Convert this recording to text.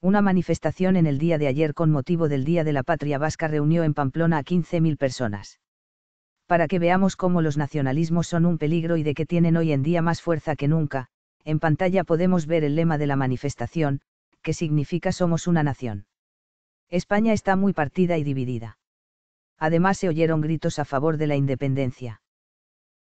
Una manifestación en el día de ayer con motivo del Día de la Patria Vasca reunió en Pamplona a 15.000 personas. Para que veamos cómo los nacionalismos son un peligro y de que tienen hoy en día más fuerza que nunca, en pantalla podemos ver el lema de la manifestación, que significa Somos una nación. España está muy partida y dividida. Además se oyeron gritos a favor de la independencia.